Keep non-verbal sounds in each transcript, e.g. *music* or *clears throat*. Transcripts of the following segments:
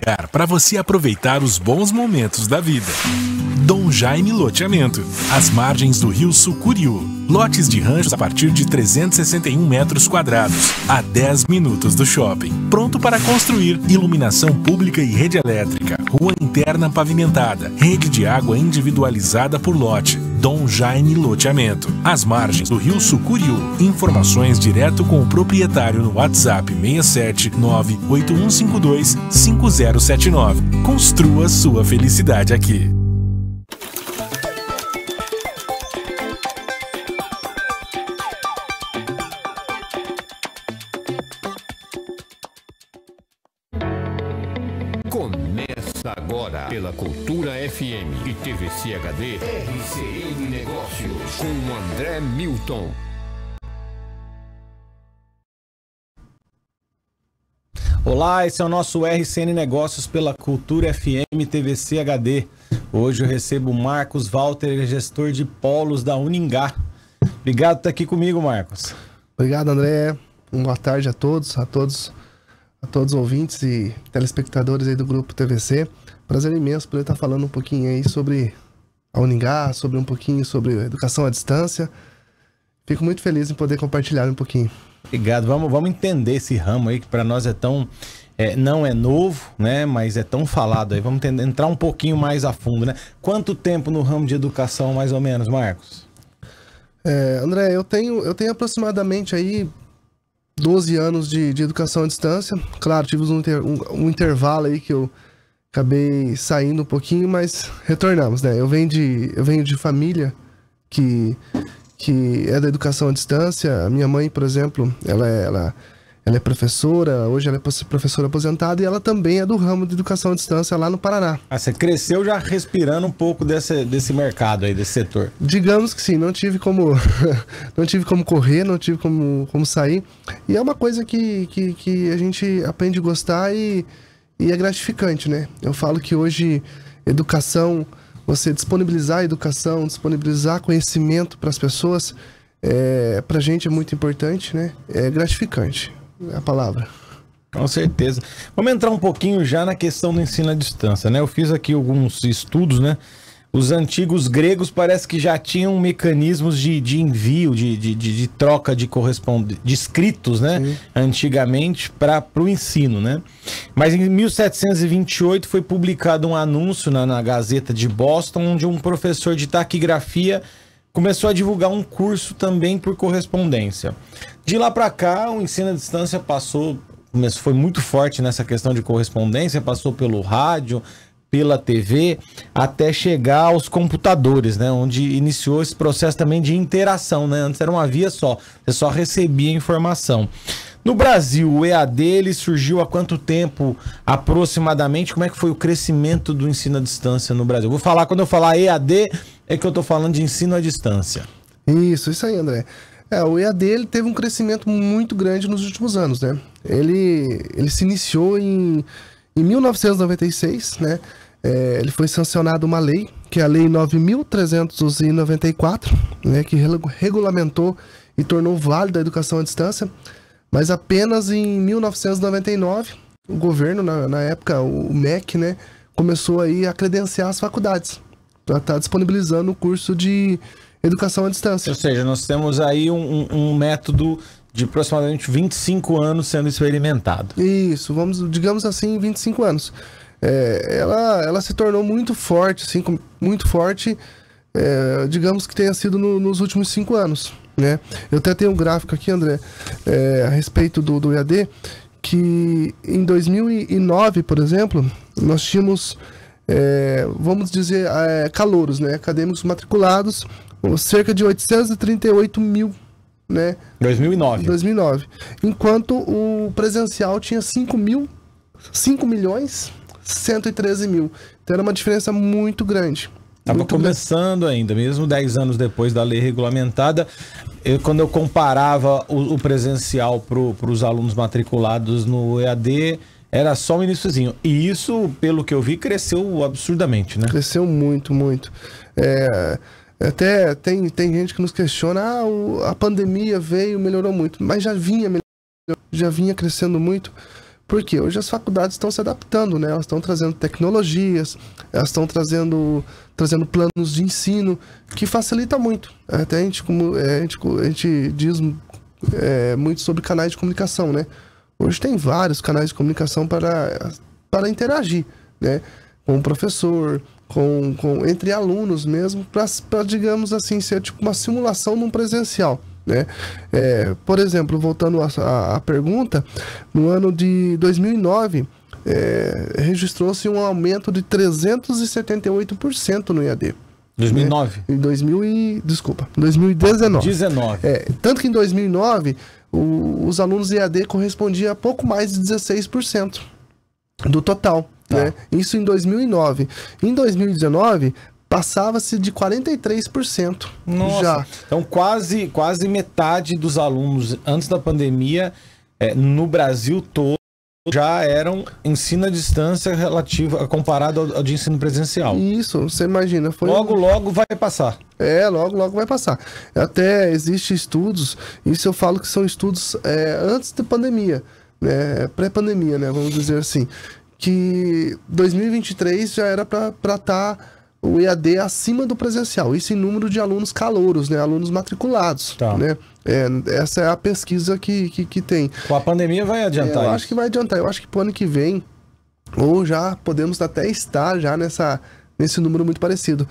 lugar para você aproveitar os bons momentos da vida. Dom Jaime Loteamento, às margens do rio Sucuriú. Lotes de ranchos a partir de 361 metros quadrados, a 10 minutos do shopping. Pronto para construir, iluminação pública e rede elétrica, rua interna pavimentada, rede de água individualizada por lote Dom Jaime Loteamento, às margens do Rio Sucuriú. Informações direto com o proprietário no WhatsApp 67981525079. 5079. Construa sua felicidade aqui. Começa agora pela cultura. FM e TVC HD, RCM Negócios, com André Milton. Olá, esse é o nosso RCN Negócios pela Cultura FM TVC HD. Hoje eu recebo Marcos Walter, é gestor de polos da Uningá. Obrigado por estar aqui comigo, Marcos. Obrigado, André. Uma boa tarde a todos, a todos a todos os ouvintes e telespectadores aí do grupo TVC. Prazer imenso poder estar falando um pouquinho aí sobre a Uningá, sobre um pouquinho sobre educação à distância. Fico muito feliz em poder compartilhar um pouquinho. Obrigado. Vamos, vamos entender esse ramo aí que para nós é tão é, não é novo, né? Mas é tão falado aí. Vamos tentar, entrar um pouquinho mais a fundo, né? Quanto tempo no ramo de educação, mais ou menos, Marcos? É, André, eu tenho, eu tenho aproximadamente aí 12 anos de, de educação à distância. Claro, tive um, inter, um, um, intervalo aí que eu acabei saindo um pouquinho, mas retornamos, né? Eu venho de, eu venho de família que, que é da educação à distância. A minha mãe, por exemplo, ela, é, ela ela é professora, hoje ela é professora aposentada e ela também é do ramo de educação à distância lá no Paraná. Ah, você cresceu já respirando um pouco desse, desse mercado aí, desse setor. Digamos que sim, não tive como *laughs* não tive como correr, não tive como, como sair. E é uma coisa que, que, que a gente aprende a gostar e, e é gratificante, né? Eu falo que hoje educação, você disponibilizar a educação, disponibilizar conhecimento para as pessoas, é, para a gente é muito importante, né? É gratificante é a palavra. Com certeza. Vamos entrar um pouquinho já na questão do ensino à distância, né? Eu fiz aqui alguns estudos, né? Os antigos gregos parece que já tinham mecanismos de, de envio, de, de, de troca de correspondentes, de escritos, né? Sim. Antigamente, para o ensino, né? Mas em 1728 foi publicado um anúncio na, na Gazeta de Boston, onde um professor de taquigrafia começou a divulgar um curso também por correspondência. De lá para cá, o ensino à distância passou, foi muito forte nessa questão de correspondência, passou pelo rádio, pela TV, até chegar aos computadores, né? Onde iniciou esse processo também de interação, né? Antes era uma via só, você só recebia informação. No Brasil, o EAD ele surgiu há quanto tempo aproximadamente? Como é que foi o crescimento do ensino à distância no Brasil? Vou falar, quando eu falar EAD, é que eu estou falando de ensino à distância. Isso, isso aí, André. É, o EAD ele teve um crescimento muito grande nos últimos anos, né? Ele, ele se iniciou em, em 1996, né? É, ele foi sancionado uma lei, que é a Lei 9.394, né, que regulamentou e tornou válida a educação à distância. Mas apenas em 1999, o governo, na, na época, o MEC, né, começou aí a credenciar as faculdades para estar tá disponibilizando o curso de educação à distância. Ou seja, nós temos aí um, um, método de aproximadamente 25 anos sendo experimentado. Isso, vamos, digamos assim, 25 anos. É, ela, ela se tornou muito forte, assim, muito forte, é, digamos que tenha sido no, nos últimos cinco anos. Né? Eu até tenho um gráfico aqui, André, é, a respeito do, do EAD, que em 2009, por exemplo, nós tínhamos, é, vamos dizer, é, calouros, né? acadêmicos matriculados, cerca de 838 mil. Né? 2009. 2009. Enquanto o presencial tinha 5 mil, 5 milhões 113 mil. Então era uma diferença muito grande. Estava começando ainda, mesmo 10 anos depois da lei regulamentada eu, quando eu comparava o, o presencial para os alunos matriculados no EAD, era só um iníciozinho. E isso, pelo que eu vi, cresceu absurdamente, né? Cresceu muito, muito. É, até tem, tem gente que nos questiona, ah, o, a pandemia veio, melhorou muito, mas já vinha já vinha crescendo muito. Porque hoje as faculdades estão se adaptando, né? Elas estão trazendo tecnologias, elas estão trazendo, trazendo planos de ensino que facilita muito. É, até a gente, como, é, a gente, a gente diz é, muito sobre canais de comunicação, né? Hoje tem vários canais de comunicação para, para interagir, né? Com o professor, com, com entre alunos mesmo, para, digamos assim, ser tipo uma simulação num presencial. Né? É, por exemplo, voltando à pergunta, no ano de 2009 é, registrou-se um aumento de 378% no IAD. 2009? Né? Em 2000 e, desculpa, 2019. 19. É, tanto que em 2009 o, os alunos IAD correspondiam a pouco mais de 16% do total. Tá. Né? Isso em 2009. Em 2019, passava-se de 43% Nossa. já. Então quase, quase metade dos alunos antes da pandemia é, no Brasil todo já eram ensino à distância relativa comparado ao, ao de ensino presencial. Isso, você imagina. Foi... Logo, logo vai passar. É, logo, logo vai passar. Até existem estudos, isso eu falo que são estudos é, antes da pandemia, né? pré-pandemia, né? Vamos dizer assim. Que 2023 já era para estar. Tá o EAD é acima do presencial. Isso em número de alunos calouros, né? Alunos matriculados, tá. né? É, essa é a pesquisa que, que, que tem. Com a pandemia vai adiantar é, Eu acho que vai adiantar. Eu acho que pro ano que vem, ou já podemos até estar já nessa, nesse número muito parecido.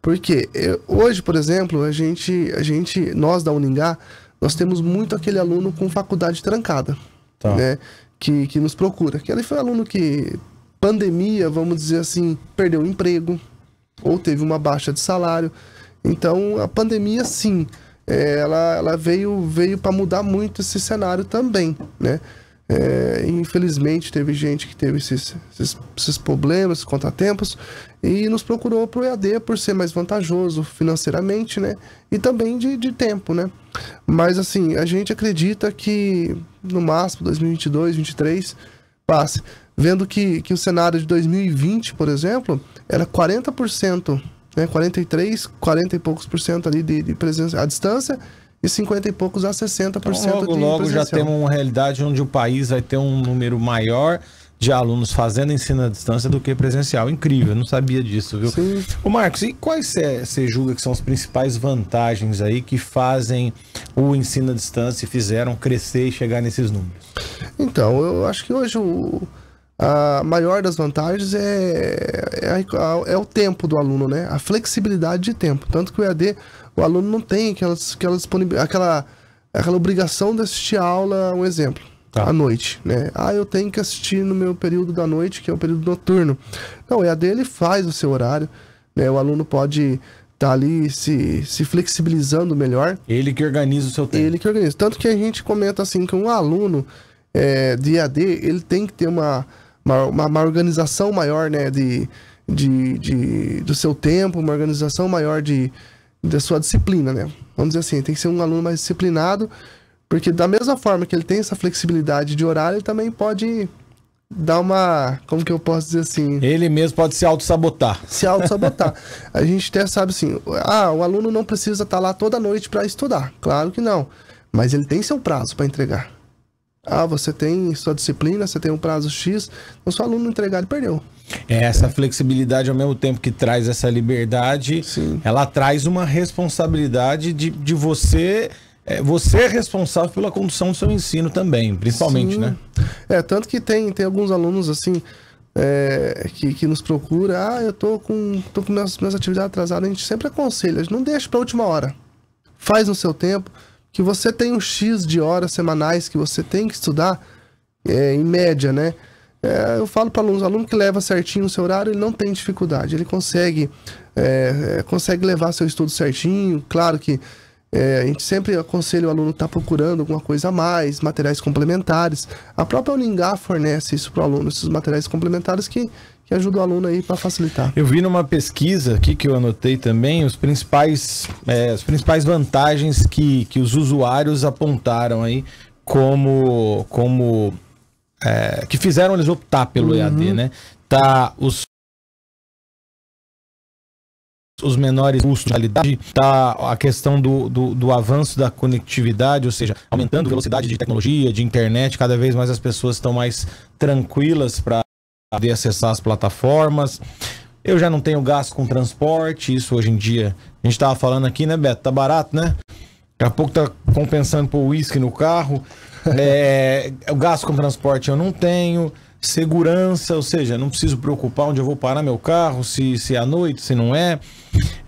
Porque é, hoje, por exemplo, a gente, a gente, nós da Uningá, nós temos muito aquele aluno com faculdade trancada, tá. né? Que, que nos procura. Que ele foi um aluno que pandemia, vamos dizer assim, perdeu o emprego, ou teve uma baixa de salário. Então, a pandemia, sim, é, ela, ela veio, veio para mudar muito esse cenário também, né? É, infelizmente, teve gente que teve esses, esses, esses problemas, contratempos, e nos procurou para o EAD por ser mais vantajoso financeiramente, né? E também de, de tempo, né? Mas, assim, a gente acredita que no máximo 2022, 2023 passe vendo que, que o cenário de 2020, por exemplo, era 40%, né? 43, 40 e poucos por cento ali de, de presença à distância e 50 e poucos a 60% então, logo, de Logo já temos uma realidade onde o país vai ter um número maior de alunos fazendo ensino à distância do que presencial. Incrível, eu não sabia disso, viu? Sim. Marcos, e quais você julga que são as principais vantagens aí que fazem o ensino à distância e fizeram crescer e chegar nesses números? Então, eu acho que hoje o a maior das vantagens é, é, é, o tempo do aluno, né? A flexibilidade de tempo. Tanto que o EAD, o aluno não tem aquelas, aquelas aquela, aquela obrigação de assistir a aula, um exemplo, tá. à noite, né? Ah, eu tenho que assistir no meu período da noite, que é o período noturno. Não, o EAD ele faz o seu horário, né? O aluno pode tá ali se, se flexibilizando melhor. Ele que organiza o seu tempo. Ele que organiza. Tanto que a gente comenta assim que um aluno é, de EAD, ele tem que ter uma uma, uma, uma organização maior, né, de, de, de, do seu tempo, uma organização maior de, da sua disciplina, né? Vamos dizer assim, tem que ser um aluno mais disciplinado, porque da mesma forma que ele tem essa flexibilidade de horário, ele também pode dar uma. Como que eu posso dizer assim? Ele mesmo pode se auto-sabotar. Se auto-sabotar. *laughs* a gente até sabe assim: ah, o aluno não precisa estar lá toda noite para estudar. Claro que não. Mas ele tem seu prazo para entregar. Ah, você tem sua disciplina, você tem um prazo X, o seu aluno entregado perdeu. É, essa flexibilidade, ao mesmo tempo que traz essa liberdade, Sim. ela traz uma responsabilidade de, de você. É, você é responsável pela condução do seu ensino também, principalmente, Sim. né? É, tanto que tem, tem alguns alunos assim. É, que, que nos procura, ah, eu tô com, tô com minhas, minhas atividades atrasadas, a gente sempre aconselha, não deixe pra última hora. Faz no seu tempo, que você tem um X de horas semanais que você tem que estudar, é, em média, né? É, eu falo para alunos, aluno que leva certinho o seu horário, ele não tem dificuldade, ele consegue, é, é consegue levar seu estudo certinho, claro que é, a gente sempre aconselha o aluno estar tá procurando alguma coisa a mais, materiais complementares. A própria Uningá fornece isso para o aluno, esses materiais complementares que, e ajuda o aluno aí para facilitar. Eu vi numa pesquisa aqui que eu anotei também os principais, é, as principais vantagens que, que os usuários apontaram aí como, como é, que fizeram eles optar pelo uhum. EAD, né? Tá os os menores custos de qualidade, tá a questão do, do, do, avanço da conectividade, ou seja, aumentando a velocidade de tecnologia, de internet, cada vez mais as pessoas estão mais tranquilas para de acessar as plataformas. Eu já não tenho gasto com transporte, isso hoje em dia. A gente estava falando aqui, né, Beto? Tá barato, né? Daqui a pouco tá compensando por uísque no carro. *laughs* É, o gasto com transporte eu não tenho. Segurança, ou seja, não preciso preocupar onde eu vou parar meu carro, se, se é à noite, se não é.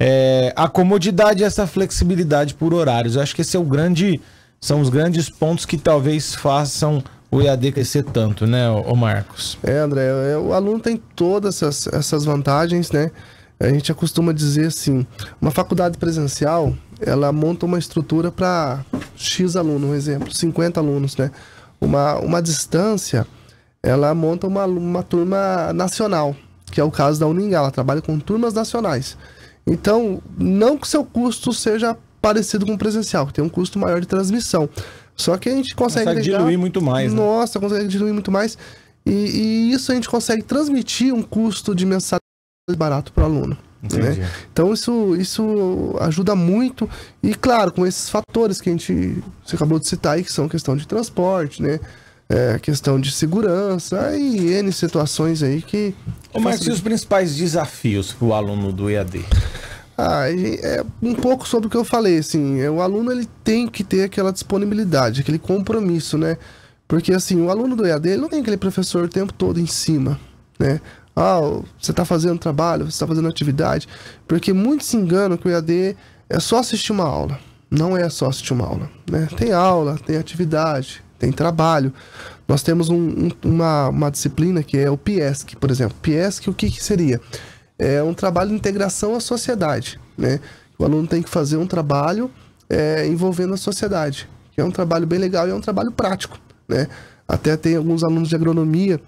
é a comodidade e essa flexibilidade por horários. Eu acho que esse é o grande. São os grandes pontos que talvez façam o EAD crescer tanto, né, o Marcos? É, André, é, é, o aluno tem todas essas, essas vantagens, né? A gente acostuma dizer assim, uma faculdade presencial, ela monta uma estrutura para X aluno, um exemplo, 50 alunos, né? Uma, uma distância, ela monta uma, uma turma nacional, que é o caso da Uningá, ela trabalha com turmas nacionais. Então, não que seu custo seja parecido com o presencial, que tem um custo maior de transmissão, só que a gente consegue. Consegue diluir muito mais. Né? Nossa, consegue diluir muito mais. E, e, isso a gente consegue transmitir um custo de mensalidade barato para o aluno. Né? Então isso, isso ajuda muito. E claro, com esses fatores que a gente você acabou de citar aí, que são questão de transporte, né? É, questão de segurança e N situações aí que. Ô, Marcos, e os principais desafios para o aluno do EAD? Ah, é um pouco sobre o que eu falei, assim, é, o aluno ele tem que ter aquela disponibilidade, aquele compromisso, né? Porque assim, o aluno do EAD ele não tem aquele professor o tempo todo em cima, né? Ah, você está fazendo trabalho, você está fazendo atividade, porque muitos se enganam que o EAD é só assistir uma aula, não é só assistir uma aula, né? Tem aula, tem atividade, tem trabalho. Nós temos um, um, uma, uma disciplina que é o PIESC, por exemplo. PIESC, o que, que seria? é um trabalho de integração à sociedade, né? O aluno tem que fazer um trabalho é, envolvendo a sociedade, que é um trabalho bem legal e é um trabalho prático, né? Até tem alguns alunos de agronomia,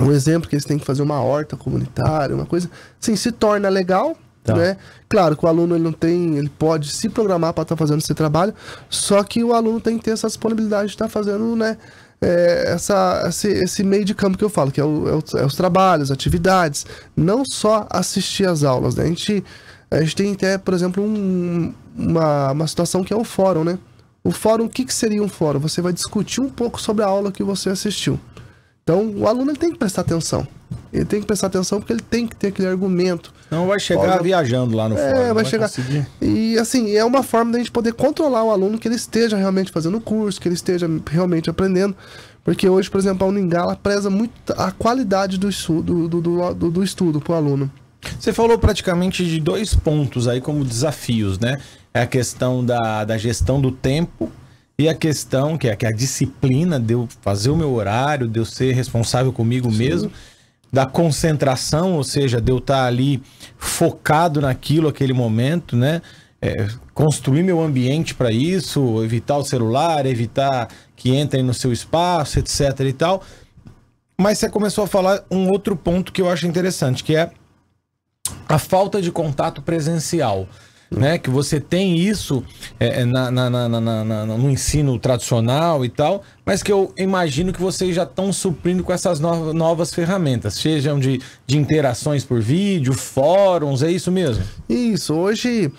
um exemplo que eles têm que fazer uma horta comunitária, uma coisa, assim, se torna legal, Tá. Né? Claro que o aluno ele não tem, ele pode se programar para estar tá fazendo esse trabalho, só que o aluno tem que ter essa disponibilidade de estar tá fazendo, né? é, essa, esse, esse, meio de campo que eu falo, que é, o, é o, é, os trabalhos, atividades, não só assistir às aulas, né? A gente, a gente tem até, por exemplo, um, uma, uma situação que é o fórum, né? O fórum, o que, que seria um fórum? Você vai discutir um pouco sobre a aula que você assistiu. Então, o aluno ele tem que prestar atenção. Ele tem que prestar atenção porque ele tem que ter aquele argumento. Não vai chegar viajando lá no fórum. É, vai, vai chegar. Conseguir. E assim, é uma forma da gente poder controlar o aluno que ele esteja realmente fazendo o curso, que ele esteja realmente aprendendo. Porque hoje, por exemplo, a Uningala preza muito a qualidade do estudo, do, do, do, do estudo para o aluno. Você falou praticamente de dois pontos aí como desafios, né? É a questão da, da gestão do tempo e a questão que é que é a disciplina de eu fazer o meu horário, de eu ser responsável comigo Sim. mesmo, da concentração, ou seja, de eu estar tá ali focado naquilo, aquele momento, né? É, construir meu ambiente para isso, evitar o celular, evitar que entrem no seu espaço, etc e tal. Mas você começou a falar um outro ponto que eu acho interessante, que é a falta de contato presencial né? Que você tem isso é, é na, na, na, no ensino tradicional e tal, mas que eu imagino que vocês já estão suprindo com essas no, novas ferramentas, sejam de, de interações por vídeo, fóruns, é isso mesmo? Isso, hoje,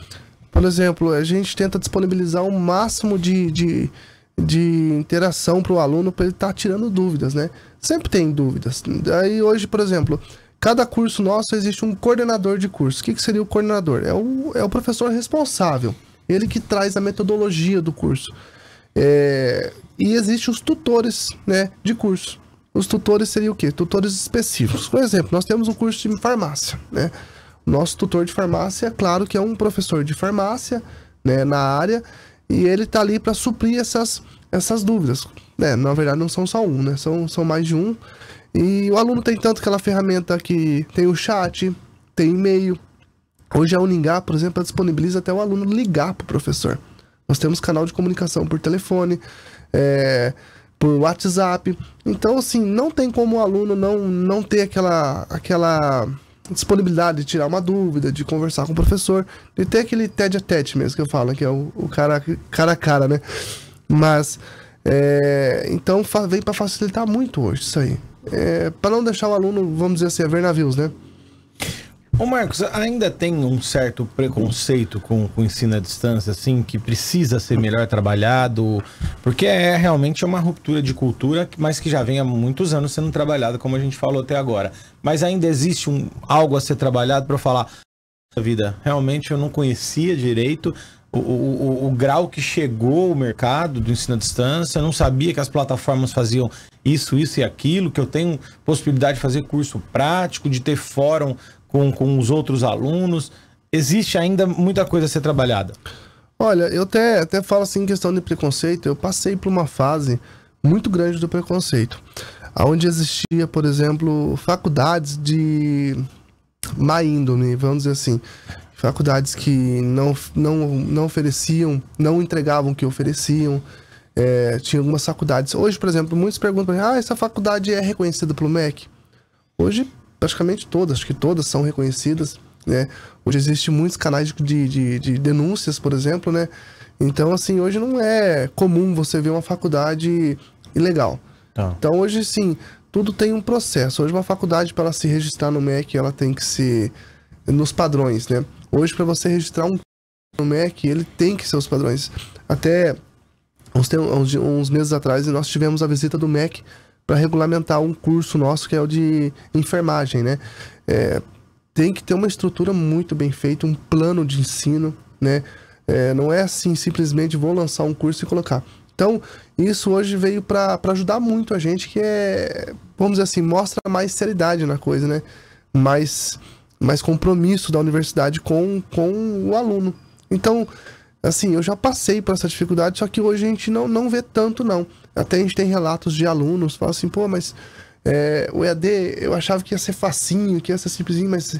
por exemplo, a gente tenta disponibilizar o um máximo de, de, de interação para o aluno para ele estar tá tirando dúvidas, né? Sempre tem dúvidas. Aí hoje, por exemplo, Cada curso nosso existe um coordenador de curso. O que, que seria o coordenador? É o, é o professor responsável. Ele que traz a metodologia do curso. É, e existem os tutores né, de curso. Os tutores seriam o quê? Tutores específicos. Por exemplo, nós temos um curso de farmácia. Né? Nosso tutor de farmácia, claro que é um professor de farmácia né, na área, e ele está ali para suprir essas, essas dúvidas. Né? Na verdade, não são só um, né? são, são mais de um. E o aluno tem tanto aquela ferramenta que tem o chat, tem e-mail. Hoje a Uningá, por exemplo, disponibiliza até o aluno ligar para o professor. Nós temos canal de comunicação por telefone, é, por WhatsApp. Então, assim, não tem como o aluno não, não ter aquela, aquela disponibilidade de tirar uma dúvida, de conversar com o professor, de ter aquele tete a tete mesmo que eu falo, que é o, o cara, cara a cara, né? Mas, é, então, vem para facilitar muito hoje isso aí é, para não deixar o aluno, vamos dizer assim, a ver navios, né? Ô Marcos, ainda tem um certo preconceito com, com o ensino à distância, assim, que precisa ser melhor trabalhado, porque é realmente uma ruptura de cultura, mas que já vem há muitos anos sendo trabalhada, como a gente falou até agora. Mas ainda existe um, algo a ser trabalhado para falar, vida, realmente eu não conhecia direito, o, o, o, grau que chegou o mercado do ensino à distância, não sabia que as plataformas faziam isso, isso e aquilo, que eu tenho possibilidade de fazer curso prático, de ter fórum com, com os outros alunos. Existe ainda muita coisa a ser trabalhada. Olha, eu até, até falo assim em questão de preconceito, eu passei por uma fase muito grande do preconceito, onde existia, por exemplo, faculdades de má índole, vamos dizer assim, faculdades que não, não, não ofereciam, não entregavam o que ofereciam. É, tinha algumas faculdades. Hoje, por exemplo, muitos perguntam mim: ah, essa faculdade é reconhecida pelo MEC? Hoje, praticamente todas, acho que todas são reconhecidas. Né? Hoje existem muitos canais de, de, de denúncias, por exemplo, né? Então, assim, hoje não é comum você ver uma faculdade ilegal. Tá. Então, hoje, sim, tudo tem um processo. Hoje, uma faculdade, para ela se registrar no MEC, ela tem que se... nos padrões, né? Hoje, para você registrar um no Mac, ele tem que ser os padrões. Até uns, uns, uns meses atrás, nós tivemos a visita do Mac para regulamentar um curso nosso que é o de enfermagem, né? É, tem que ter uma estrutura muito bem feita, um plano de ensino, né? É, não é assim simplesmente vou lançar um curso e colocar. Então, isso hoje veio para ajudar muito a gente, que é, vamos dizer assim, mostra mais seriedade na coisa, né? Mais mais compromisso da universidade com, com o aluno. Então, assim, eu já passei por essa dificuldade, só que hoje a gente não, não vê tanto, não. Até a gente tem relatos de alunos, fala assim, pô, mas é, o EAD eu achava que ia ser facinho, que ia ser simplesinho, mas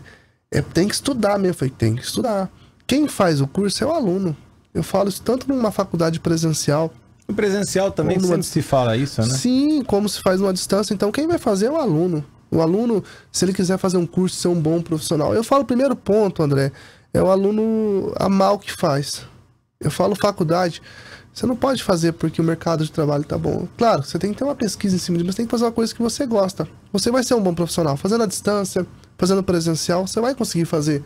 é, tem que estudar mesmo. Eu falei, tem que estudar. Quem faz o curso é o aluno. Eu falo isso tanto numa faculdade presencial. O presencial também quando se fala isso, né? Sim, como se faz numa distância. Então, quem vai fazer é o aluno. O aluno, se ele quiser fazer um curso, ser um bom profissional. Eu falo, primeiro ponto, André, é o aluno amar o que faz. Eu falo faculdade, você não pode fazer porque o mercado de trabalho tá bom. Claro, você tem que ter uma pesquisa em cima disso, mas tem que fazer uma coisa que você gosta. Você vai ser um bom profissional. Fazendo à distância, fazendo presencial, você vai conseguir fazer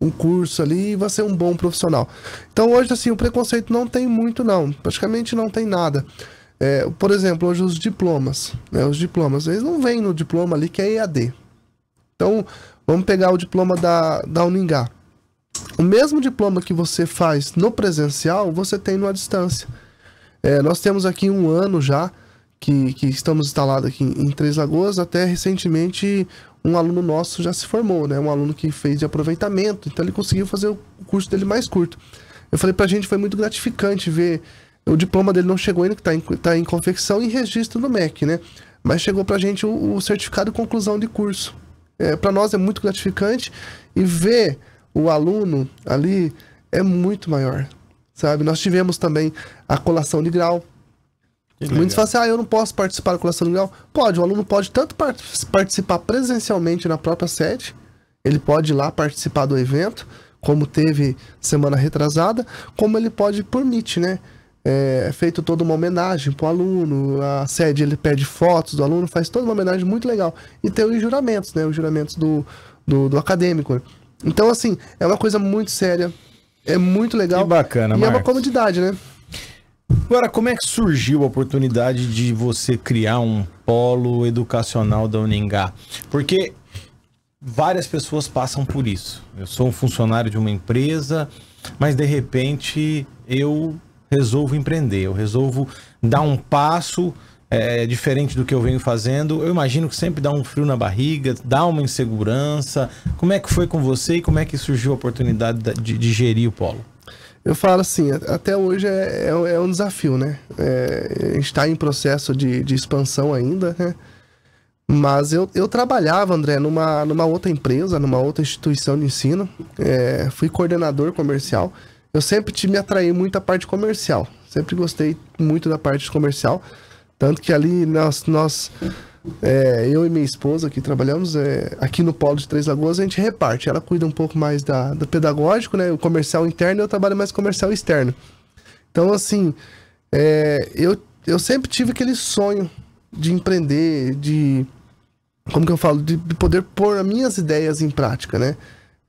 um curso ali e vai ser um bom profissional. Então hoje, assim, o preconceito não tem muito, não. Praticamente não tem nada. É, por exemplo, hoje os diplomas, né? Os diplomas, eles não vêm no diploma ali que é EAD. Então, vamos pegar o diploma da, da Uningá. O mesmo diploma que você faz no presencial, você tem no à distância. É, nós temos aqui um ano já, que, que estamos instalados aqui em Três Lagoas, até recentemente um aluno nosso já se formou, né? Um aluno que fez de aproveitamento, então ele conseguiu fazer o curso dele mais curto. Eu falei pra gente, foi muito gratificante ver o diploma dele não chegou ainda, que está em, tá em confecção e registro no MEC, né? Mas chegou para a gente o, o, certificado de conclusão de curso. É, para nós é muito gratificante e ver o aluno ali é muito maior, sabe? Nós tivemos também a colação de grau. Muitos falam assim, ah, eu não posso participar da colação de grau. Pode, o aluno pode tanto part participar presencialmente na própria sede, ele pode ir lá participar do evento, como teve semana retrasada, como ele pode por nit, né? É, é feito toda uma homenagem pro aluno, a sede ele pede fotos do aluno, faz toda uma homenagem muito legal. E tem os juramentos, né? Os juramentos do, do, do acadêmico. Então, assim, é uma coisa muito séria, é muito legal. Que bacana, E Marcos. é uma comodidade, né? Agora, como é que surgiu a oportunidade de você criar um polo educacional da Uningá? Porque várias pessoas passam por isso. Eu sou um funcionário de uma empresa, mas de repente eu resolvo empreender, eu resolvo dar um passo é, diferente do que eu venho fazendo, eu imagino que sempre dá um frio na barriga, dá uma insegurança. Como é que foi com você e como é que surgiu a oportunidade de, de gerir o polo? Eu falo assim, até hoje é, é, é um desafio, né? É, a gente está em processo de, de expansão ainda, né? Mas eu, eu trabalhava, André, numa, numa outra empresa, numa outra instituição de ensino. É, fui coordenador comercial eu sempre te, me atraí muito a parte comercial. Sempre gostei muito da parte comercial. Tanto que ali nós, nós é, eu e minha esposa que trabalhamos é, aqui no Polo de Três Lagoas, a gente reparte. Ela cuida um pouco mais da, do pedagógico, né? O comercial interno e eu trabalho mais comercial externo. Então, assim, é, eu, eu sempre tive aquele sonho de empreender, de. Como que eu falo? De, de poder pôr as minhas ideias em prática, né?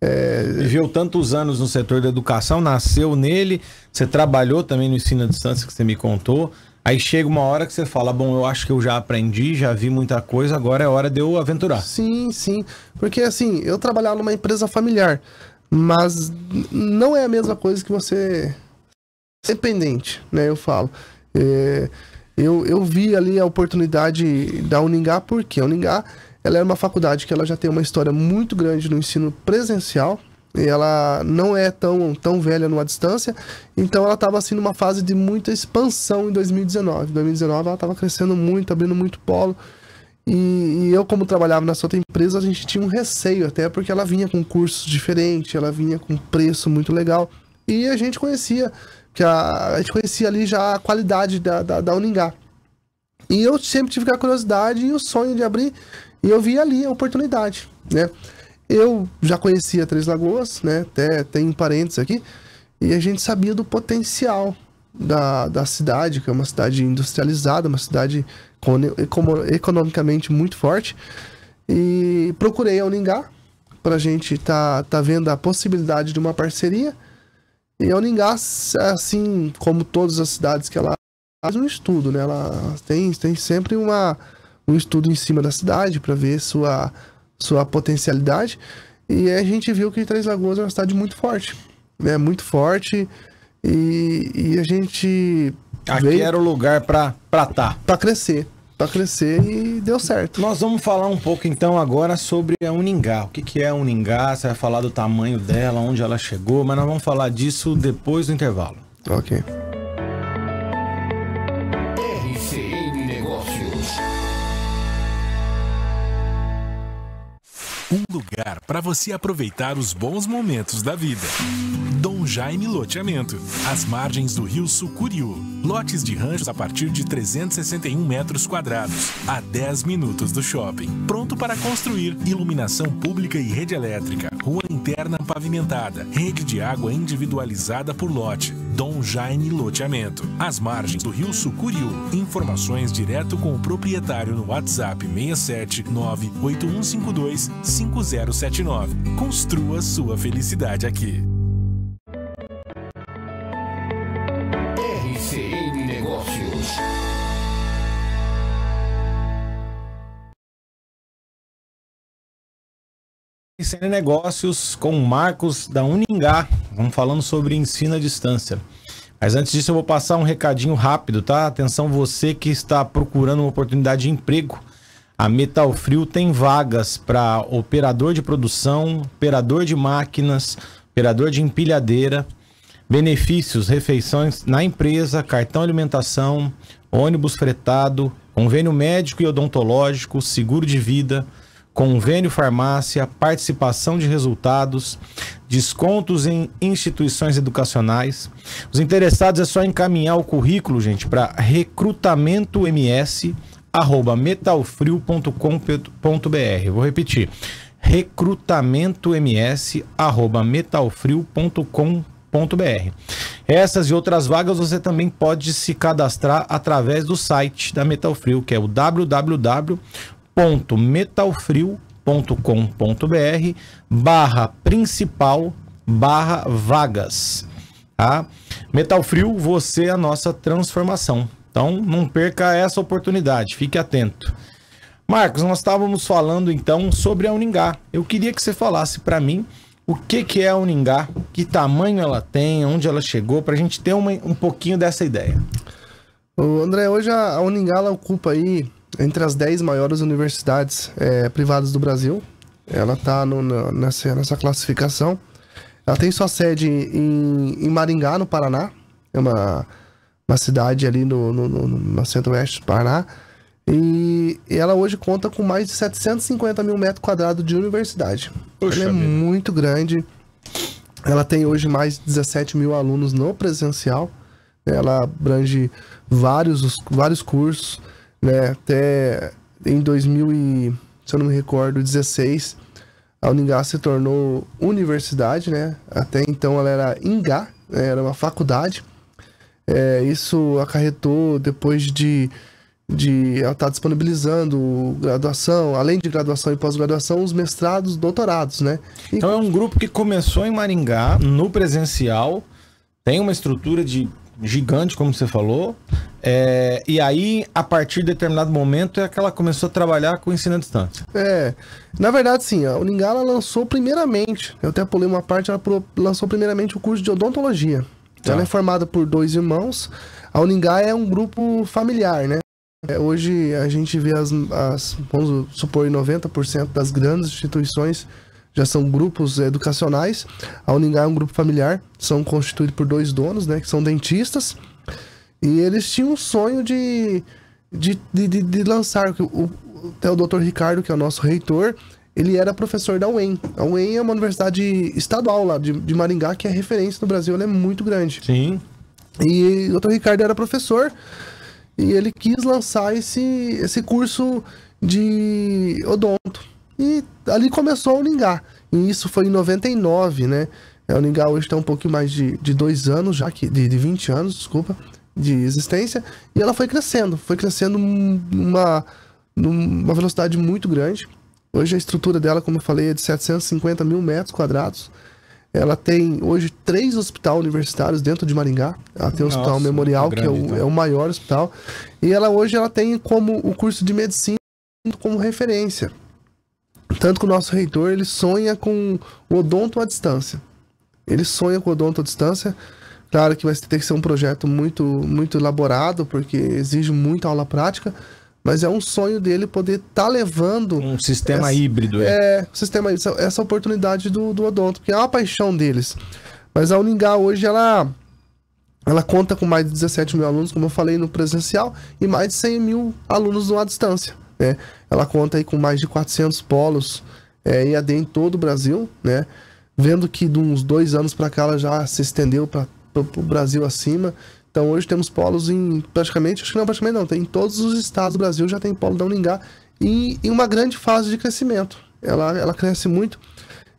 É... Viveu tantos anos no setor da educação, nasceu nele, você trabalhou também no ensino à distância que você me contou. Aí chega uma hora que você fala: Bom, eu acho que eu já aprendi, já vi muita coisa, agora é hora de eu aventurar. Sim, sim. Porque assim, eu trabalhava numa empresa familiar, mas não é a mesma coisa que você dependente, né? Eu falo. É, eu, eu vi ali a oportunidade da Uningá, porque a Uningá ela é uma faculdade que ela já tem uma história muito grande no ensino presencial, e ela não é tão, tão velha numa distância, então ela estava assim numa fase de muita expansão em 2019. Em 2019 ela estava crescendo muito, abrindo muito polo. E, e, eu, como trabalhava nessa outra empresa, a gente tinha um receio até, porque ela vinha com cursos diferentes, ela vinha com preço muito legal. E a gente conhecia, que a, a gente conhecia ali já a qualidade da, da, da Uningá. E eu sempre tive a curiosidade e o sonho de abrir e eu vi ali a oportunidade, né? Eu já conhecia Três Lagoas, né? Até tem parentes aqui. E a gente sabia do potencial da, da cidade, que é uma cidade industrializada, uma cidade economicamente muito forte. E procurei a Uningá para a gente tá, tá vendo a possibilidade de uma parceria. E a Uningá, assim como todas as cidades que ela faz é um estudo, né? Ela tem, tem sempre uma um estudo em cima da cidade para ver sua, sua potencialidade. E a gente viu que Três Lagoas é uma cidade muito forte, né? Muito forte. E, e a gente. Aqui veio... era o lugar para estar. Tá. Para crescer. Para crescer e deu certo. Nós vamos falar um pouco então agora sobre a Uningá. O que, que é a Uningá? Você vai falar do tamanho dela, onde ela chegou, mas nós vamos falar disso depois do intervalo. Ok. Um lugar para você aproveitar os bons momentos da vida. Dom Jaime Loteamento, às margens do rio Sucuriú. Lotes de ranchos a partir de 361 metros quadrados, a 10 minutos do shopping. Pronto para construir, iluminação pública e rede elétrica, rua interna pavimentada, rede de água individualizada por lote Dom Jaime Loteamento, às margens do Rio Sucuriú. Informações direto com o proprietário no WhatsApp 67981525079. 5079. Construa sua felicidade aqui. Pensando Negócios com Marcos da Uningá. Vamos falando sobre ensino à distância. Mas antes disso, eu vou passar um recadinho rápido, tá? Atenção, você que está procurando uma oportunidade de emprego. A Metal Frio tem vagas para operador de produção, operador de máquinas, operador de empilhadeira, benefícios, refeições na empresa, cartão alimentação, ônibus fretado, convênio médico e odontológico, seguro de vida convênio farmácia, participação de resultados, descontos em instituições educacionais. Os interessados é só encaminhar o currículo, gente, para recrutamento.ms@metalfrio.com.br. Vou repetir. recrutamento.ms@metalfrio.com.br. Essas e outras vagas você também pode se cadastrar através do site da Metal Frio, que é o www www.metalfrio.com.br barra principal barra vagas. Tá? Metal Frio, você é a nossa transformação. Então, não perca essa oportunidade, fique atento. Marcos, nós estávamos falando então sobre a Uningá. Eu queria que você falasse para mim o que, que é a Uningá, que tamanho ela tem, onde ela chegou, para a gente ter uma, um pouquinho dessa ideia. O André, hoje a Uningá ela ocupa aí entre as 10 maiores universidades é, privadas do Brasil. Ela está nessa, nessa classificação. Ela tem sua sede em, em Maringá, no Paraná. É uma, uma cidade ali no, no, no, no centro-oeste do Paraná. E, e, ela hoje conta com mais de 750 mil metros quadrados de universidade. Poxa ela é vida. muito grande. Ela tem hoje mais de 17 mil alunos no presencial. Ela abrange vários, vários cursos né? Até em 2000 e, se eu não me recordo, 16, a Uningá se tornou universidade, né? Até então ela era Ingá, né? era uma faculdade. É, isso acarretou depois de de ela estar tá disponibilizando graduação, além de graduação e pós-graduação, os mestrados, doutorados, né? E... Então é um grupo que começou em Maringá, no presencial, tem uma estrutura de gigante, como você falou. É, e aí, a partir de determinado momento, é que ela começou a trabalhar com ensino à distância. É, na verdade, sim. A Uningala lançou primeiramente, eu até pulei uma parte, ela lançou primeiramente o curso de odontologia. Tá. Ela é formada por dois irmãos. A Uningá é um grupo familiar, né? É, hoje a gente vê as, as vamos supor, 90% das grandes instituições já são grupos educacionais. A Uningá é um grupo familiar, são constituídos por dois donos, né, que são dentistas. E eles tinham um sonho de, de, de, de, de lançar. O, até o é Dr. Ricardo, que é o nosso reitor, ele era professor da UEM. A UEM é uma universidade estadual lá de, de Maringá, que é referência no Brasil, ela é muito grande. Sim. E o Dr. Ricardo era professor e ele quis lançar esse, esse curso de odonto. E ali começou o Ningá. E isso foi em 99, né? É, o Ningá hoje tem um pouquinho mais de, de dois anos já, que, de, de 20 anos, desculpa, de existência. E ela foi crescendo, foi crescendo numa, numa velocidade muito grande. Hoje a estrutura dela, como eu falei, é de 750 mil metros quadrados. Ela tem hoje três hospitais universitários dentro de Maringá. Ela tem o Nossa, Hospital Memorial, que é o, então. é o, maior hospital. E ela hoje ela tem como o curso de medicina como referência. Tanto que o nosso reitor, ele sonha com o odonto à distância. Ele sonha com o odonto à distância. Claro que vai ter que ser um projeto muito, muito elaborado, porque exige muita aula prática, mas é um sonho dele poder estar tá levando... Um sistema essa, híbrido. É, é um sistema híbrido, essa oportunidade do, do odonto, porque é uma paixão deles. Mas a Uningá hoje, ela, ela conta com mais de 17 mil alunos, como eu falei, no presencial, e mais de 100 mil alunos à distância né? Ela conta aí com mais de 400 polos é, EAD em todo o Brasil, né? Vendo que de uns dois anos para cá ela já se estendeu para o Brasil acima. Então hoje temos polos em praticamente, acho que não praticamente não, tem em todos os estados do Brasil já tem polo da Uningá e em uma grande fase de crescimento. Ela, ela cresce muito.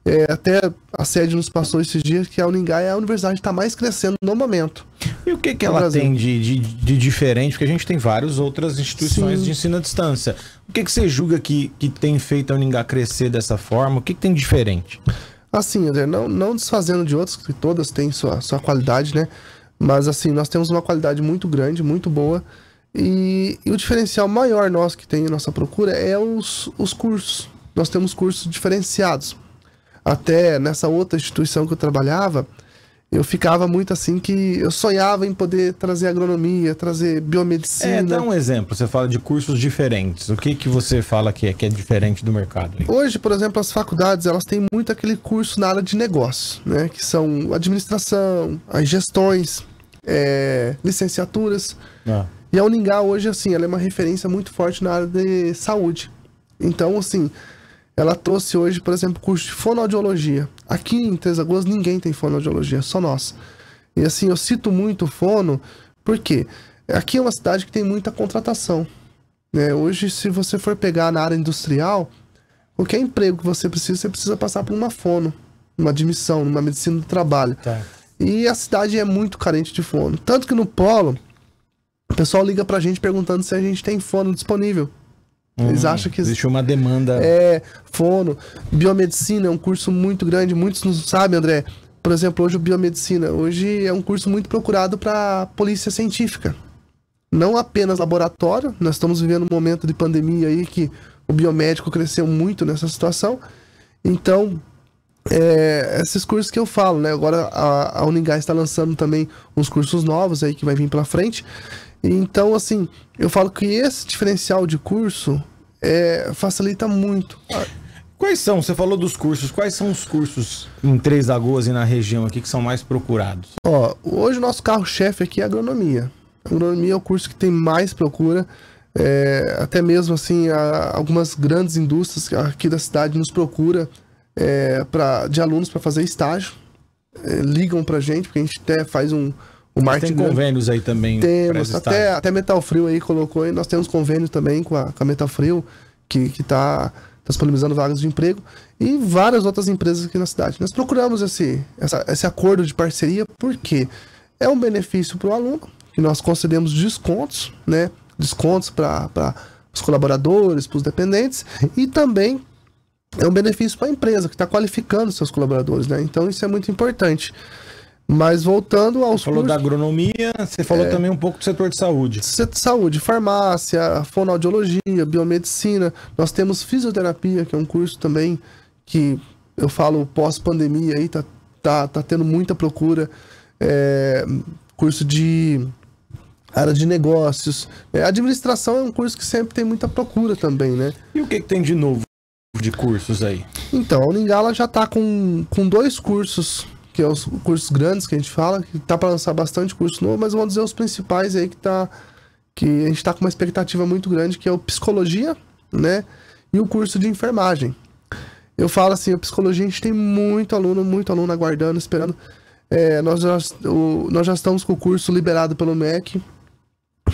É, até a sede nos passou esses dias que a Uningá é a universidade que está mais crescendo no momento. E o que, que ela Brasil. tem de, de, de, diferente? Porque a gente tem várias outras instituições Sim. de ensino à distância. O que, que você julga que, que tem feito a Uningá crescer dessa forma? O que, que tem de diferente? Assim, André, não, não desfazendo de outras, que todas têm sua, sua qualidade, né? Mas assim, nós temos uma qualidade muito grande, muito boa. E, e o diferencial maior nosso que tem em nossa procura é os, os cursos. Nós temos cursos diferenciados até nessa outra instituição que eu trabalhava, eu ficava muito assim que eu sonhava em poder trazer agronomia, trazer biomedicina. É, dá um exemplo, você fala de cursos diferentes. O que que você fala que é, que é diferente do mercado? Hoje, por exemplo, as faculdades, elas têm muito aquele curso na área de negócio, né? Que são administração, as gestões, é, licenciaturas. Ah. E a Uningá hoje, assim, ela é uma referência muito forte na área de saúde. Então, assim, ela trouxe hoje, por exemplo, curso de fonoaudiologia. Aqui em Três Lagoas ninguém tem fonoaudiologia, só nós. E assim, eu cito muito o fono, porque aqui é uma cidade que tem muita contratação. Né? Hoje, se você for pegar na área industrial, qualquer emprego que você precisa, você precisa passar por uma fono, uma admissão, uma medicina do trabalho. Tá. E a cidade é muito carente de fono. Tanto que no polo, o pessoal liga pra gente perguntando se a gente tem fono disponível. Eles hum, acham que. Existe uma demanda. É, fono. Biomedicina é um curso muito grande, muitos não sabem, André. Por exemplo, hoje o Biomedicina. Hoje é um curso muito procurado para polícia científica. Não apenas laboratório, nós estamos vivendo um momento de pandemia aí que o biomédico cresceu muito nessa situação. Então, é, esses cursos que eu falo, né? Agora a, a Uningá está lançando também uns cursos novos aí que vai vir pela frente. Então, assim, eu falo que esse diferencial de curso é, facilita muito. Quais são? Você falou dos cursos. Quais são os cursos em Três Lagoas e na região aqui que são mais procurados? Ó, hoje o nosso carro-chefe aqui é agronomia. A agronomia é o curso que tem mais procura. É, até mesmo assim, algumas grandes indústrias aqui da cidade nos procura é, pra, de alunos para fazer estágio. É, ligam para gente, porque a gente até faz um, o tem convênios aí também. Temos, até, até Metal Frio aí colocou, e nós temos convênios também com a, com a Metal Frio, que está tá disponibilizando vagas de emprego, e várias outras empresas aqui na cidade. Nós procuramos esse, essa, esse acordo de parceria porque é um benefício para o aluno, que nós concedemos descontos, né? Descontos para os colaboradores, para os dependentes, e também é um benefício para a empresa, que está qualificando seus colaboradores, né? Então isso é muito importante. Mas voltando aos. Você falou cursos, da agronomia, você falou é, também um pouco do setor de saúde. Setor de saúde, farmácia, fonoaudiologia, biomedicina. Nós temos fisioterapia, que é um curso também que eu falo pós-pandemia aí, tá, tá, tá tendo muita procura. É, curso de área de negócios. É, administração é um curso que sempre tem muita procura também, né? E o que, que tem de novo de cursos aí? Então, a Uningala já está com, com dois cursos que é os cursos grandes que a gente fala, que tá para lançar bastante curso novo, mas vamos dizer os principais aí que tá que a gente tá com uma expectativa muito grande, que é o psicologia, né? E o curso de enfermagem. Eu falo assim, a psicologia a gente tem muito aluno, muito aluno aguardando, esperando. É, nós, já, o, nós já estamos com o curso liberado pelo MEC,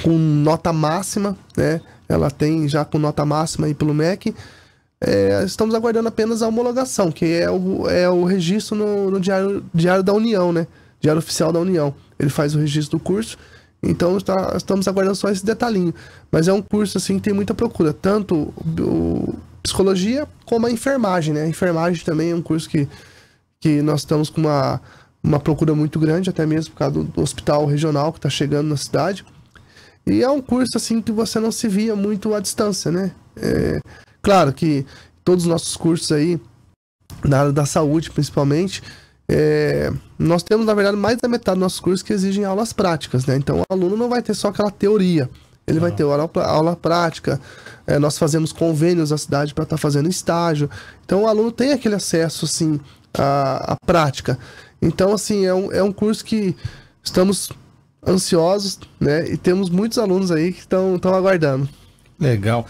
com nota máxima, né? Ela tem já com nota máxima aí pelo MEC é, estamos aguardando apenas a homologação, que é o, é o registro no, no diário, diário da União, né? Diário Oficial da União. Ele faz o registro do curso. Então tá, estamos aguardando só esse detalhinho. Mas é um curso assim que tem muita procura, tanto o, psicologia como a enfermagem, né? A enfermagem também é um curso que, que nós estamos com uma, uma procura muito grande, até mesmo por causa do, do hospital regional que está chegando na cidade. E é um curso assim que você não se via muito à distância, né? É, Claro que todos os nossos cursos aí, na área da saúde principalmente, é, nós temos, na verdade, mais da metade dos nossos cursos que exigem aulas práticas, né? Então o aluno não vai ter só aquela teoria. Ele vai ter aula, aula prática, é, nós fazemos convênios na cidade para estar tá fazendo estágio. Então o aluno tem aquele acesso, assim, à, à prática. Então, assim, é um, é um curso que estamos ansiosos, né? E temos muitos alunos aí que estão aguardando. Legal.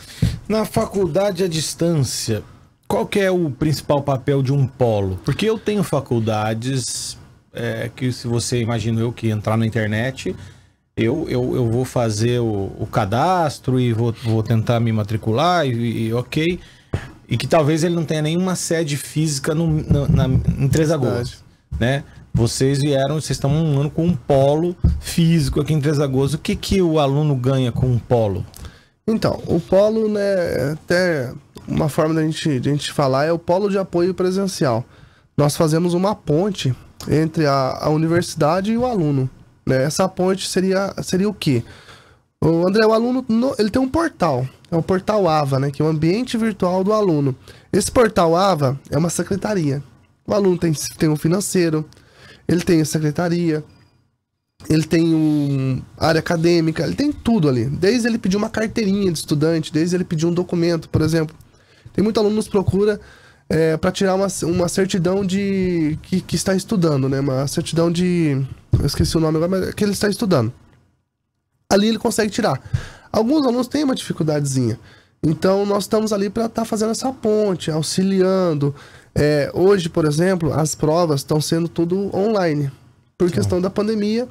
Na faculdade à distância, qual que é o principal papel de um polo? Porque eu tenho faculdades é, que, se você imaginar eu que entrar na internet, eu, eu, eu vou fazer o, o cadastro e vou, vou tentar me matricular e, e ok. E que talvez ele não tenha nenhuma sede física no, na, na, em Três Agosto, né? Vocês vieram, vocês estão um ano com um polo físico aqui em Três Agosto. O que, que o aluno ganha com um polo? Então, o polo, né, até uma forma da gente, de a gente falar é o polo de apoio presencial. Nós fazemos uma ponte entre a, a universidade e o aluno. Né? Essa ponte seria, seria o quê? O André, o aluno, no, ele tem um portal, é o portal AVA, né, que é o ambiente virtual do aluno. Esse portal AVA é uma secretaria. O aluno tem, tem um financeiro, ele tem a secretaria, ele tem um área acadêmica, ele tem tudo ali. Desde ele pedir uma carteirinha de estudante, desde ele pedir um documento, por exemplo. Tem muito aluno que nos procura é, para tirar uma, uma certidão de que, que, está estudando, né? Uma certidão de. Eu esqueci o nome agora, mas é que ele está estudando. Ali ele consegue tirar. Alguns alunos têm uma dificuldadezinha. Então nós estamos ali para estar tá fazendo essa ponte, auxiliando. É, hoje, por exemplo, as provas estão sendo tudo online por tá. questão da pandemia.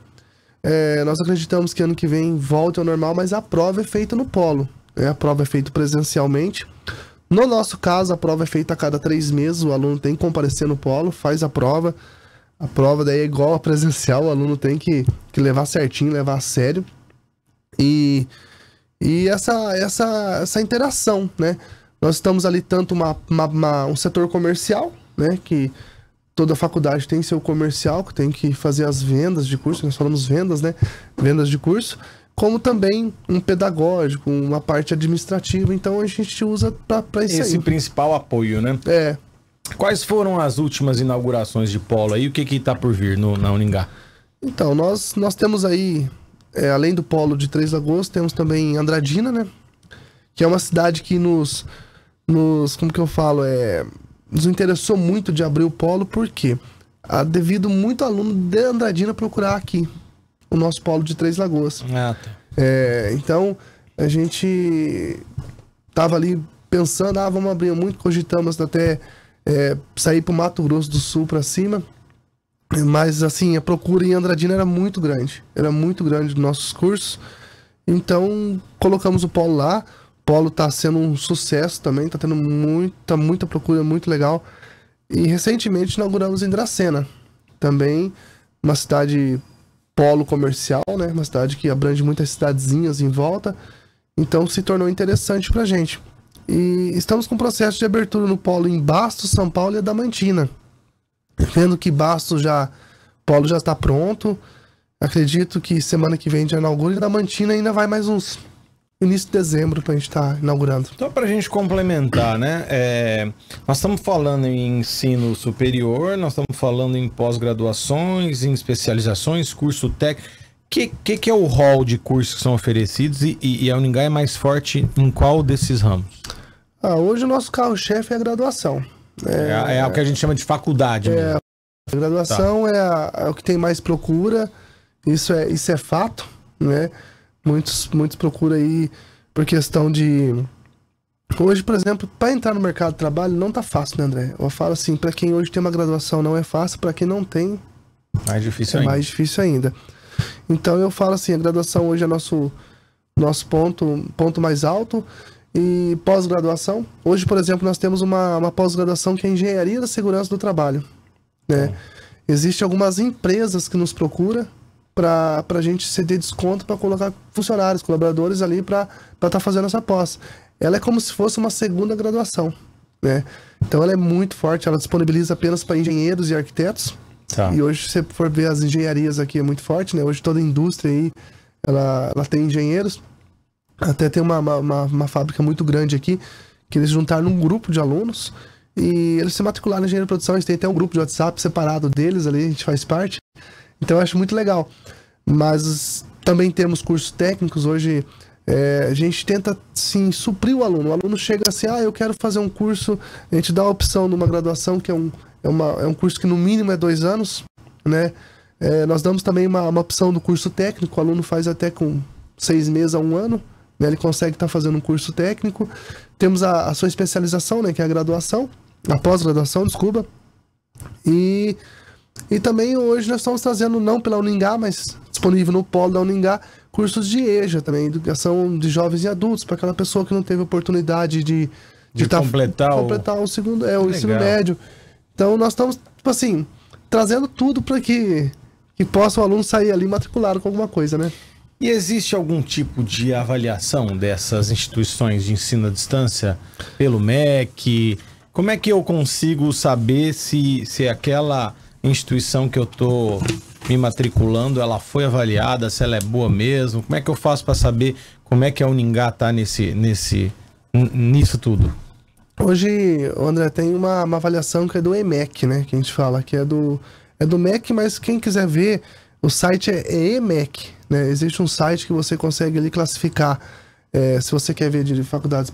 É, nós acreditamos que ano que vem volta ao normal, mas a prova é feita no polo. Né? A prova é feita presencialmente. No nosso caso, a prova é feita a cada três meses, o aluno tem que comparecer no polo, faz a prova. A prova daí é igual a presencial, o aluno tem que, que levar certinho, levar a sério. E, e essa, essa, essa interação, né? Nós estamos ali tanto uma, uma, uma um setor comercial, né? Que toda faculdade tem seu comercial, que tem que fazer as vendas de curso, nós falamos vendas, né? Vendas de curso, como também um pedagógico, uma parte administrativa. Então a gente usa para isso Esse aí. principal apoio, né? É. Quais foram as últimas inaugurações de polo aí? O que que tá por vir no, na Uningá? Então, nós, nós temos aí, é, além do polo de Três agosto temos também Andradina, né? Que é uma cidade que nos... nos como que eu falo? É nos interessou muito de abrir o polo, porque ah, devido muito aluno de Andradina procurar aqui o nosso polo de Três Lagoas. Ah, tá. é, então a gente tava ali pensando, ah, vamos abrir muito, cogitamos até é, sair para o Mato Grosso do Sul para cima. Mas assim, a procura em Andradina era muito grande. Era muito grande nos nossos cursos. Então colocamos o polo lá. Polo tá sendo um sucesso também, tá tendo muita, muita procura, muito legal. E recentemente inauguramos em Dracena, também uma cidade polo comercial, né? Uma cidade que abrange muitas cidadezinhas em volta. Então se tornou interessante pra gente. E estamos com um processo de abertura no polo em Bastos, São Paulo e Adamantina. Vendo que Bastos já, polo já está pronto. Acredito que semana que vem já inaugura e Adamantina ainda vai mais uns início de dezembro para a gente estar tá inaugurando. Então, para a gente complementar, né? É, nós estamos falando em ensino superior, nós estamos falando em pós-graduações, em especializações, curso técnico. O que, que, que, é o rol de cursos que são oferecidos e, e, e a Uningá é mais forte em qual desses ramos? Ah, hoje o nosso carro-chefe é a graduação. É, é, é, o que a gente chama de faculdade. É, A graduação tá. É a, é o que tem mais procura, isso é, isso é fato, né? Muitos, muitos procuram aí por questão de. Hoje, por exemplo, para entrar no mercado de trabalho não tá fácil, né, André? Eu falo assim, para quem hoje tem uma graduação não é fácil, para quem não tem. Mais difícil é ainda. mais difícil ainda. Então eu falo assim, a graduação hoje é nosso, nosso ponto, ponto mais alto. E pós-graduação. Hoje, por exemplo, nós temos uma, uma pós-graduação que é Engenharia da Segurança do Trabalho. Né? Existem algumas empresas que nos procuram para a gente ceder desconto para colocar funcionários, colaboradores ali para estar tá fazendo essa pós. Ela é como se fosse uma segunda graduação, né? Então ela é muito forte, ela disponibiliza apenas para engenheiros e arquitetos. Tá. E hoje, se você for ver as engenharias aqui, é muito forte, né? Hoje toda a indústria aí, ela, ela tem engenheiros. Até tem uma, uma, uma fábrica muito grande aqui, que eles juntaram um grupo de alunos e eles se matricularam em engenharia de produção. eles têm até um grupo de WhatsApp separado deles ali, a gente faz parte. Então eu acho muito legal. Mas também temos cursos técnicos hoje. É, a gente tenta sim suprir o aluno. O aluno chega assim, ah, eu quero fazer um curso. A gente dá a opção numa graduação que é um, é uma, é um curso que no mínimo é dois anos, né? É, nós damos também uma, uma opção do curso técnico. O aluno faz até com seis meses a um ano. Né? Ele consegue estar tá fazendo um curso técnico. Temos a, a sua especialização, né? Que é a graduação, a pós-graduação, desculpa. E e também hoje nós estamos trazendo, não pela Uningá, mas disponível no polo da Uningá, cursos de EJA também, educação de jovens e adultos, para aquela pessoa que não teve oportunidade de, de, de tá, completar, completar o, segundo, é, o legal. ensino médio. Então nós estamos, tipo assim, trazendo tudo para que, que possa o aluno sair ali matriculado com alguma coisa, né? E existe algum tipo de avaliação dessas instituições de ensino à distância pelo MEC? Como é que eu consigo saber se, se aquela instituição que eu tô me matriculando, ela foi avaliada, se ela é boa mesmo? Como é que eu faço para saber como é que a Uningá tá nesse, nesse, nisso tudo? Hoje, André, tem uma, uma, avaliação que é do EMEC, né? Que a gente fala que é do, é do MEC, mas quem quiser ver, o site é, é EMEC, né? Existe um site que você consegue ali classificar é, se você quer ver de faculdades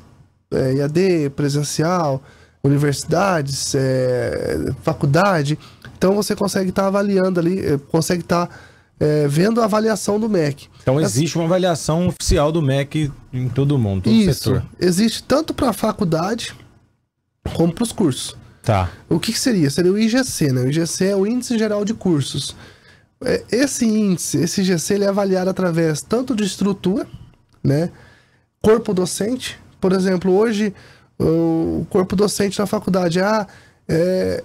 é, eh, IAD, presencial, universidades, é, faculdade. Então você consegue estar tá avaliando ali, eh, consegue estar tá, é, vendo a avaliação do MEC. Então existe uma avaliação oficial do MEC em todo mundo, todo Isso, setor. Existe tanto para a faculdade como para os cursos. Tá. O que, que, seria? Seria o IGC, né? O IGC é o Índice Geral de Cursos. É, esse índice, esse IGC, ele é avaliado através tanto de estrutura, né? Corpo docente. Por exemplo, hoje o corpo docente na faculdade. Ah, é,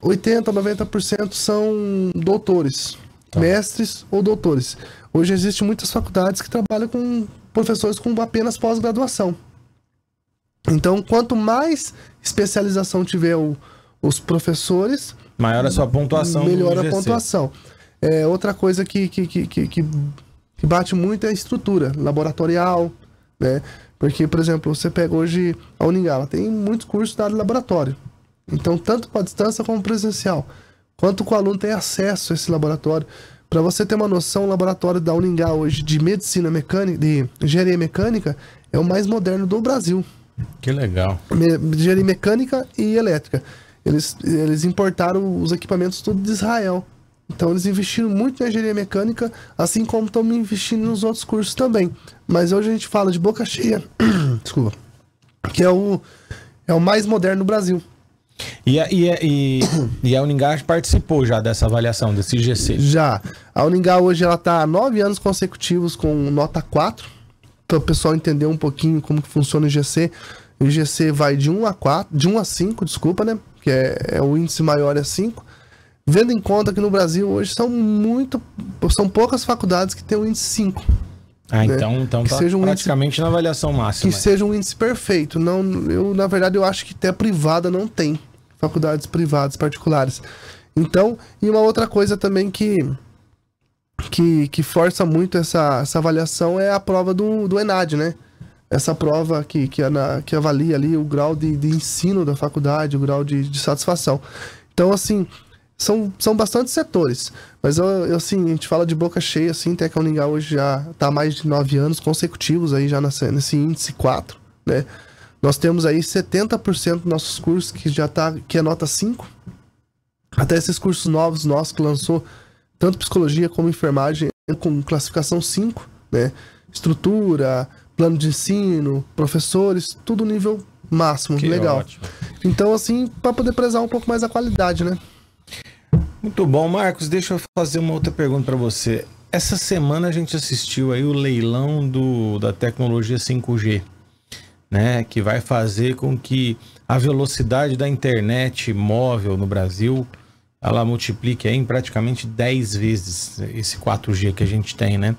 80, 90% são doutores, tá. mestres ou doutores. Hoje existem muitas faculdades que trabalham com professores com apenas pós-graduação. Então, quanto mais especialização tiver o, os professores, maior a sua pontuação. Melhor a pontuação. É, outra coisa que, que, que, que, que bate muito é a estrutura laboratorial, né? Porque, por exemplo, você pega hoje a Uningá, ela tem muitos cursos dados em laboratório. Então, tanto com a distância como presencial. Quanto o aluno tem acesso a esse laboratório. Para você ter uma noção, o laboratório da Uningá hoje de medicina mecânica, de engenharia mecânica, é o mais moderno do Brasil. Que legal. Engenharia mecânica e elétrica. Eles, eles importaram os equipamentos tudo de Israel. Então eles investiram muito em engenharia mecânica, assim como estão investindo nos outros cursos também. Mas hoje a gente fala de boca cheia, *clears throat* desculpa, que é o, é o mais moderno do Brasil. E a, e, a, e, e a Uningá participou já dessa avaliação, desse IGC? Já. A Uningá hoje ela está há nove anos consecutivos com nota 4. Para então, o pessoal entender um pouquinho como que funciona o IGC. O IGC vai de 1 a 4, de 1 a 5, desculpa, né? Que é, é o índice maior é 5. Vendo em conta que no Brasil hoje são muito. são poucas faculdades que têm o um índice 5. Ah, né? então, então que tá seja um praticamente índice, na avaliação máxima. Que seja um índice perfeito. Não, eu, na verdade, eu acho que até privada não tem. Faculdades privadas, particulares. Então, e uma outra coisa também que. Que, que força muito essa, essa avaliação é a prova do, do ENAD, né? essa prova que, que, que, avalia ali o grau de, de ensino da faculdade, o grau de, de satisfação. Então, assim, são, são bastante setores. Mas eu, eu, assim, a gente fala de boca cheia, assim, Tec Uningá hoje já está há mais de nove anos consecutivos aí já nesse índice 4, né? Nós temos aí 70% dos nossos cursos que já tá, que é nota 5. Até esses cursos novos nossos que lançou, tanto psicologia como enfermagem, com classificação 5, né? Estrutura, plano de ensino, professores, tudo nível máximo, que legal. Ótimo. Então, assim, para poder prezar um pouco mais a qualidade, né? Muito bom, Marcos. Deixa eu fazer uma outra pergunta para você. Essa semana a gente assistiu aí o leilão do, da tecnologia 5G, né? Que vai fazer com que a velocidade da internet móvel no Brasil ela multiplique aí em praticamente 10 vezes esse 4G que a gente tem, né?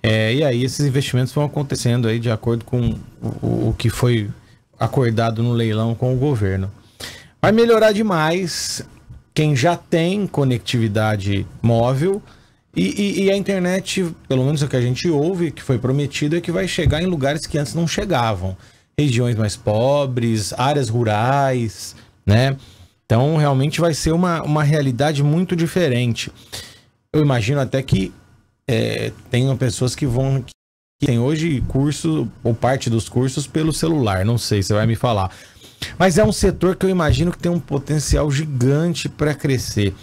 É, e aí esses investimentos vão acontecendo aí de acordo com o, o que foi acordado no leilão com o governo. Vai melhorar demais quem já tem conectividade móvel. E, e, e, a internet, pelo menos o que a gente ouve, que foi prometido, é que vai chegar em lugares que antes não chegavam. Regiões mais pobres, áreas rurais, né? Então, realmente vai ser uma, uma realidade muito diferente. Eu imagino até que é, tenham pessoas que vão. que tem hoje curso, ou parte dos cursos, pelo celular. Não sei, você vai me falar. Mas é um setor que eu imagino que tem um potencial gigante para crescer.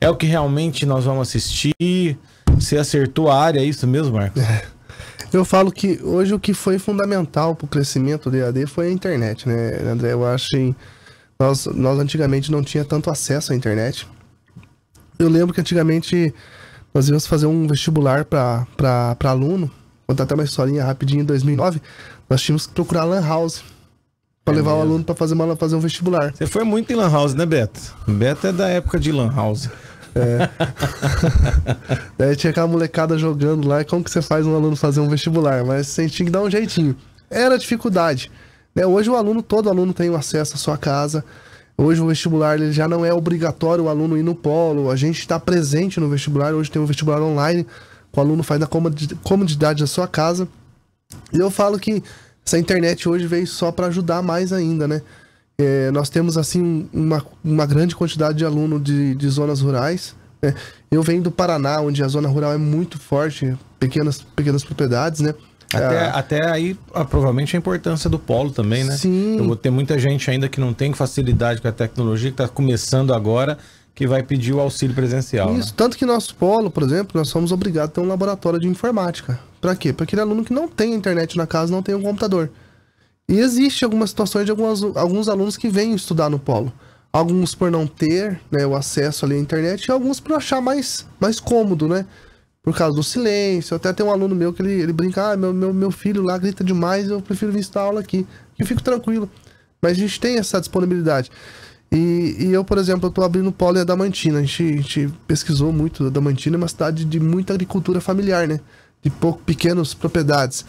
É o que realmente nós vamos assistir? Você acertou a área, é isso mesmo, Marcos? É. Eu falo que hoje o que foi fundamental para o crescimento do EAD foi a internet, né, André? Eu acho que nós, nós antigamente não tinha tanto acesso à internet. Eu lembro que antigamente nós íamos fazer um vestibular para aluno, contar até uma historinha rapidinho, em 2009, nós tínhamos que procurar Lan House é levar mesmo. o aluno para fazer, uma, fazer um vestibular. Você foi muito em Lan House, né, Beto? Beto é da época de Lan House. É. *laughs* Daí tinha aquela molecada jogando lá. Como que você faz um aluno fazer um vestibular? Mas você tinha que dar um jeitinho. Era dificuldade. Né? Hoje o aluno, todo aluno tem acesso à sua casa. Hoje o vestibular ele já não é obrigatório o aluno ir no polo. A gente está presente no vestibular. Hoje tem um vestibular online. O aluno faz na comodidade da sua casa. E eu falo que essa internet hoje veio só para ajudar mais ainda, né? É, nós temos, assim, uma, uma grande quantidade de aluno de, de zonas rurais. Né? Eu venho do Paraná, onde a zona rural é muito forte, pequenas, pequenas propriedades, né? Até, ah. até aí, ah, provavelmente, a importância do polo também, né? Sim. Eu vou ter muita gente ainda que não tem facilidade com a tecnologia, que está começando agora, que vai pedir o auxílio presencial. Isso, né? tanto que nosso polo, por exemplo, nós somos obrigados a ter um laboratório de informática. Para quê? Para aquele aluno que não tem internet na casa, não tem um computador. E existe algumas situações de algumas, alguns alunos que vêm estudar no polo. Alguns por não ter né, o acesso ali à internet e alguns por achar mais, mais cômodo, né? Por causa do silêncio. Até tem um aluno meu que ele, ele brinca, ah, meu, meu, meu filho lá grita demais, eu prefiro vir estudar aula aqui. Eu fico tranquilo. Mas a gente tem essa disponibilidade. E, e, eu, por exemplo, eu tô abrindo o polo em Adamantina. A gente, a gente pesquisou muito. Adamantina é uma cidade de muita agricultura familiar, né? de pouco, pequenas propriedades.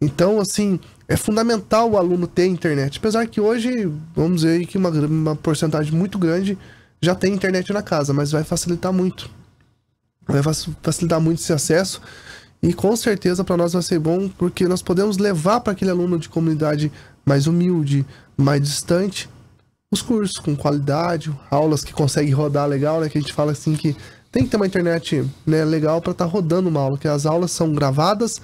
Então, assim, é fundamental o aluno ter internet. Apesar que hoje, vamos dizer que uma, uma porcentagem muito grande já tem internet na casa, mas vai facilitar muito. Vai facilitar muito esse acesso. E com certeza para nós vai ser bom, porque nós podemos levar para aquele aluno de comunidade mais humilde, mais distante, os cursos com qualidade, aulas que consegue rodar legal, né? Que a gente fala assim que tem que ter uma internet né, legal para estar tá rodando uma aula, que as aulas são gravadas,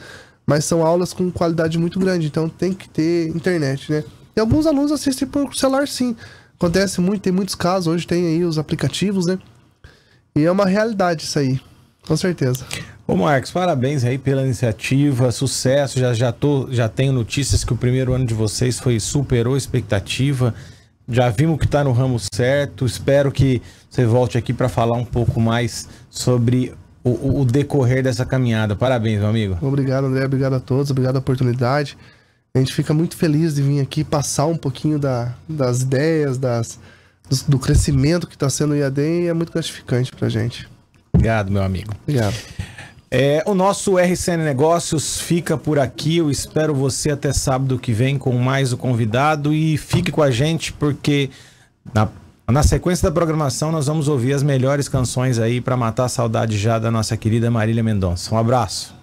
mas são aulas com qualidade muito grande, então tem que ter internet, né? E alguns alunos assistem por celular sim. Acontece muito, tem muitos casos, hoje tem aí os aplicativos, né? E é uma realidade isso aí, com certeza. Ô Marcos, parabéns aí pela iniciativa, sucesso. Já, já, tô, já tenho notícias que o primeiro ano de vocês foi superou a expectativa já vimos que está no ramo certo. Espero que você volte aqui para falar um pouco mais sobre o, o, decorrer dessa caminhada. Parabéns, meu amigo. Obrigado, André. Obrigado a todos. Obrigado a oportunidade. A gente fica muito feliz de vir aqui passar um pouquinho da, das ideias, das, do, do crescimento que está sendo o IAD e é muito gratificante para gente. Obrigado, meu amigo. Obrigado. É, o nosso RCN Negócios fica por aqui. Eu espero você até sábado que vem com mais o convidado e fique com a gente porque na, na sequência da programação nós vamos ouvir as melhores canções aí para matar a saudade já da nossa querida Marília Mendonça. Um abraço.